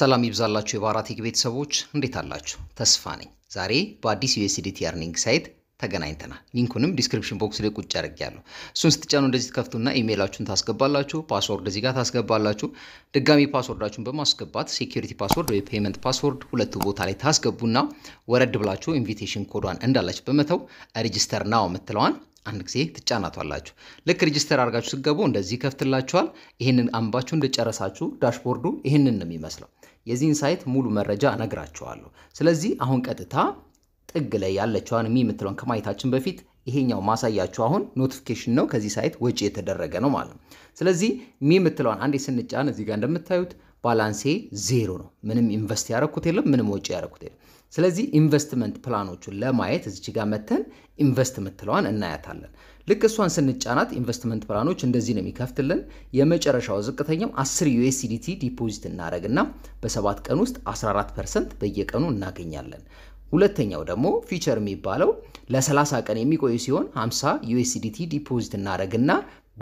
ሰላም ይብዛላችሁ የባራቴክ ቤተሰቦች እንዴት አላችሁ? ተስፋ ነኝ። ዛሬ በአዲስ ዩኤስዲቲ አርኒንግ ሳይት ተገናኝተናል። ሊንኩንም ዲስክሪፕሽን ቦክስ ላይ ቁጭ አድርጌያለሁ። እሱን ስትጫኑ እንደዚህ ትከፍቱና ኢሜይላችሁን ታስገባላችሁ፣ ፓስወርድ እዚህ ጋር ታስገባላችሁ። ድጋሚ ፓስወርዳችሁን በማስገባት ሴኪሪቲ ፓስወርድ ወይ ፔመንት ፓስወርድ ሁለቱ ቦታ ላይ ታስገቡና ወረድ ብላችሁ ኢንቪቴሽን ኮዷን እንዳለች በመተው ሬጅስተር ናው የምትለዋን አንድ ጊዜ ትጫናቷላችሁ። ልክ ሬጅስተር አድርጋችሁ ስገቡ እንደዚህ ከፍትላችኋል። ይህንን አንባችሁ እንደጨረሳችሁ ዳሽቦርዱ ይህንን ነው የሚመስለው። የዚህን ሳይት ሙሉ መረጃ እነግራችኋለሁ። ስለዚህ አሁን ቀጥታ ጥግ ላይ ያለችዋን ሚ የምትለውን ከማየታችን በፊት ይሄኛው ማሳያችሁ አሁን ኖቲፊኬሽን ነው። ከዚህ ሳይት ወጪ የተደረገ ነው ማለት ነው። ስለዚህ ሚ የምትለውን አንዴ ስንጫን እዚህ ጋር እንደምታዩት ባላንሴ ዜሮ ነው። ምንም ኢንቨስት ያደረኩት የለም፣ ምንም ወጪ ያደረኩት የለም። ስለዚህ ኢንቨስትመንት ፕላኖቹን ለማየት እዚች ጋር መተን ኢንቨስት ምትለዋን እናያታለን። ልክ እሷን ስንጫናት ኢንቨስትመንት ፕላኖች እንደዚህ ነው የሚከፍትልን። የመጨረሻው ዝቅተኛው 10 ዩኤስዲቲ ዲፖዚት እናደረግና በሰባት ቀን ውስጥ 14 ፐርሰንት በየቀኑ እናገኛለን። ሁለተኛው ደግሞ ፊቸር የሚባለው ለ30 ቀን የሚቆይ ሲሆን 50 ዩኤስዲቲ ዲፖዚት እናደረግና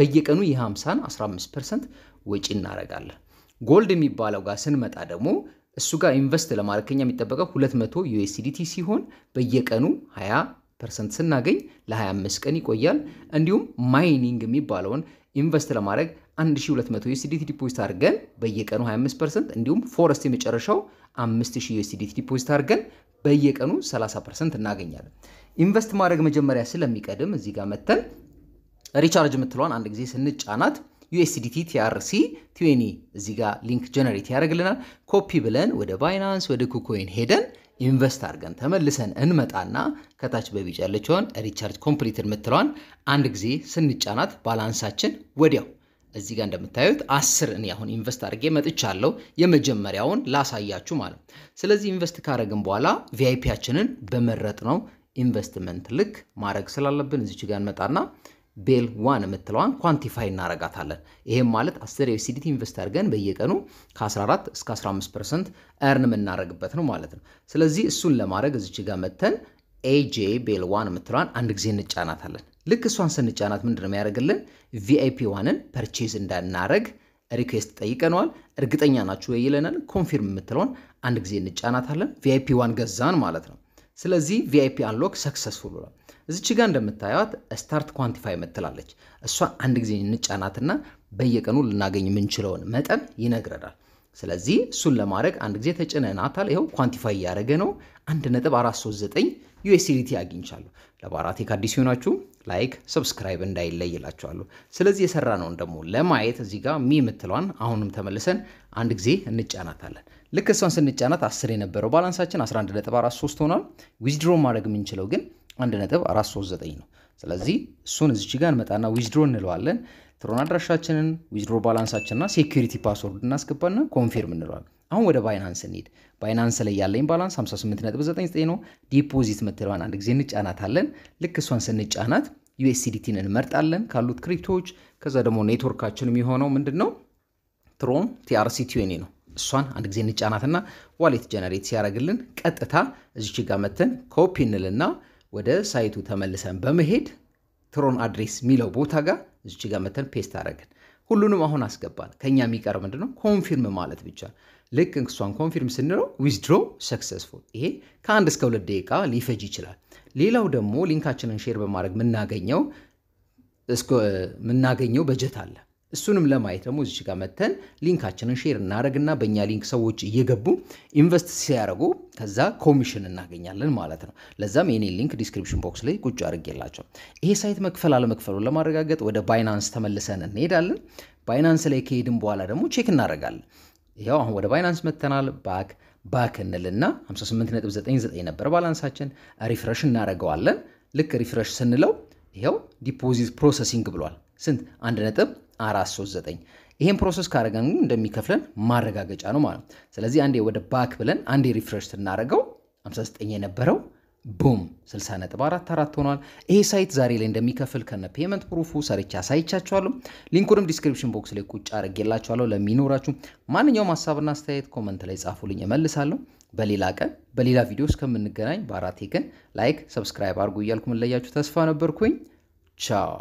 በየቀኑ የ50ን 15 ፐርሰንት ወጪ እናደረጋለን። ጎልድ የሚባለው ጋር ስንመጣ ደግሞ እሱ ጋር ኢንቨስት ለማድረግ ከኛ የሚጠበቀው 200 ዩኤስዲቲ ሲሆን በየቀኑ 20 ፐርሰንት ስናገኝ ለ25 ቀን ይቆያል። እንዲሁም ማይኒንግ የሚባለውን ኢንቨስት ለማድረግ 1200 ዩኤስዲቲ ዲፖዚት አድርገን በየቀኑ 25 ፐርሰንት እንዲሁም ፎረስት የመጨረሻው 5000 ዩኤስዲቲ ዲፖዚት አድርገን በየቀኑ 30 ፐርሰንት እናገኛለን። ኢንቨስት ማድረግ መጀመሪያ ስለሚቀድም እዚህ ጋር መተን ሪቻርጅ የምትለዋን አንድ ጊዜ ስንጫናት ዩኤስዲቲ ቲአርሲ ቲዌኒ እዚህ ጋር ሊንክ ጀነሬት ያደርግልናል። ኮፒ ብለን ወደ ባይናንስ ወደ ኩኮይን ሄደን ኢንቨስት አድርገን ተመልሰን እንመጣና ከታች በቢጫ ያለችውን ሪቻርጅ ኮምፕሊት የምትለዋን አንድ ጊዜ ስንጫናት ባላንሳችን ወዲያው እዚህ ጋር እንደምታዩት አስር እኔ አሁን ኢንቨስት አድርጌ መጥቻለሁ። የመጀመሪያውን ላሳያችሁ ማለት ስለዚህ ኢንቨስት ካደረግን በኋላ ቪአይፒያችንን በመረጥ ነው ኢንቨስትመንት ልክ ማድረግ ስላለብን እዚች ጋር እንመጣና ቤል ዋን የምትለዋን ኳንቲፋይ እናረጋታለን። ይህም ማለት አስር የዩሲዲቲ ኢንቨስት አድርገን በየቀኑ ከ14 እስከ 15 ፐርሰንት እርን የምናደርግበት ነው ማለት ነው። ስለዚህ እሱን ለማድረግ እዚች ጋር መተን ኤጄ ቤል ዋን የምትለዋን አንድ ጊዜ እንጫናታለን። ልክ እሷን ስንጫናት ምንድን ነው የሚያደርግልን? ቪአይፒ ዋንን ፐርቼዝ እንዳናረግ ሪኩዌስት ጠይቀነዋል። እርግጠኛ ናችሁ ወይ ይለናል። ኮንፊርም የምትለውን አንድ ጊዜ እንጫናታለን። ቪአይፒ ዋን ገዛን ማለት ነው። ስለዚህ ቪአይፒ አንሎክ ሰክሰስፉል ነው። እዚች ጋር እንደምታዩት ስታርት ኳንቲፋይ ምትላለች። እሷ አንድ ጊዜ እንጫናትና በየቀኑ ልናገኝ የምንችለውን መጠን ይነግረናል። ስለዚህ እሱን ለማድረግ አንድ ጊዜ ተጭነናታል። ይኸው ኳንቲፋይ እያደረገ ነው። 1.439 ዩኤስዲቲ አግኝቻለሁ። ለባራቴ ከአዲስ ሲሆናችሁ ላይክ፣ ሰብስክራይብ እንዳይለይ ይላችኋለሁ። ስለዚህ ነውን ደግሞ ለማየት እዚህ ጋር ሚ የምትለዋን አሁንም ተመልሰን አንድ ጊዜ እንጫናታለን። ልክ እሷን ስንጫናት 10 የነበረው ባላንሳችን 11.43 ሆኗል። ዊዝድሮ ማድረግ የምንችለው ግን አንድ ነጥብ አራት ሶስት ዘጠኝ ነው። ስለዚህ እሱን እዚች ጋር እንመጣና ዊዝድሮ እንለዋለን። ትሮን አድራሻችንን ዊዝድሮ ባላንሳችንና ሴኩሪቲ ፓስወርድ እናስገባና ኮንፊርም እንለዋለን። አሁን ወደ ባይናንስ እንሄድ። ባይናንስ ላይ ያለኝ ባላንስ 58.99 ነው። ዲፖዚት ምትለዋን አንድ ጊዜ እንጫናታለን። ልክ እሷን ስንጫናት ዩኤስዲቲን እንመርጣለን ካሉት ክሪፕቶዎች። ከዛ ደግሞ ኔትወርካችን የሚሆነው ምንድን ነው? ትሮን ቲአርሲ ነው። እሷን አንድ ጊዜ እንጫናትና ዋሌት ጀነሬት ሲያደርግልን ቀጥታ እዚች ጋር መተን ኮፒ እንልና ወደ ሳይቱ ተመልሰን በመሄድ ትሮን አድሬስ የሚለው ቦታ ጋር እዚች ጋር መተን ፔስት አረግን። ሁሉንም አሁን አስገባን። ከኛ የሚቀር ምንድነው? ኮንፊርም ማለት ብቻ። ልክ እንክሷን ኮንፊርም ስንለው ዊዝድሮ ሰክሰስፉል። ይሄ ከአንድ እስከ ሁለት ደቂቃ ሊፈጅ ይችላል። ሌላው ደግሞ ሊንካችንን ሼር በማድረግ ምናገኘው ምናገኘው በጀት አለ እሱንም ለማየት ደግሞ እዚች ጋር መተን ሊንካችንን ሼር እናደረግና በእኛ ሊንክ ሰዎች እየገቡ ኢንቨስት ሲያደርጉ ከዛ ኮሚሽን እናገኛለን ማለት ነው። ለዛም የኔ ሊንክ ዲስክሪፕሽን ቦክስ ላይ ቁጭ አድርጌላቸው ይሄ ሳይት መክፈል አለመክፈሉን ለማረጋገጥ ወደ ባይናንስ ተመልሰን እንሄዳለን። ባይናንስ ላይ ከሄድን በኋላ ደግሞ ቼክ እናደርጋለን። ይኸው አሁን ወደ ባይናንስ መተናል። ባክ ባክ እንልና 58.99 ነበር ባላንሳችን። ሪፍረሽ እናደርገዋለን። ልክ ሪፍረሽ ስንለው ይኸው ዲፖዚት ፕሮሰሲንግ ብሏል። ስንት? 1 ነጥብ አራት ይሄን ፕሮሰስ ካደረገን ግን እንደሚከፍለን ማረጋገጫ ነው ማለት ነው። ስለዚህ አንዴ ወደ ባክ ብለን አንዴ ሪፍሬሽ ስናደርገው 59 የነበረው ቡም 60.44 ሆኗል። ይሄ ሳይት ዛሬ ላይ እንደሚከፍል ከነ ፔመንት ፕሩፉ ሰርቻ አሳይቻችኋለሁ። ሊንኩንም ዲስክሪፕሽን ቦክስ ላይ ቁጭ አድርጌላችኋለሁ። ለሚኖራችሁ ማንኛውም ሀሳብና አስተያየት ኮመንት ላይ ጻፉልኝ፣ እመልሳለሁ። በሌላ ቀን በሌላ ቪዲዮ እስከምንገናኝ በአራቴ ቀን ላይክ፣ ሰብስክራይብ አድርጉ እያልኩ የምንለያችሁ ተስፋ ነበርኩኝ። ቻው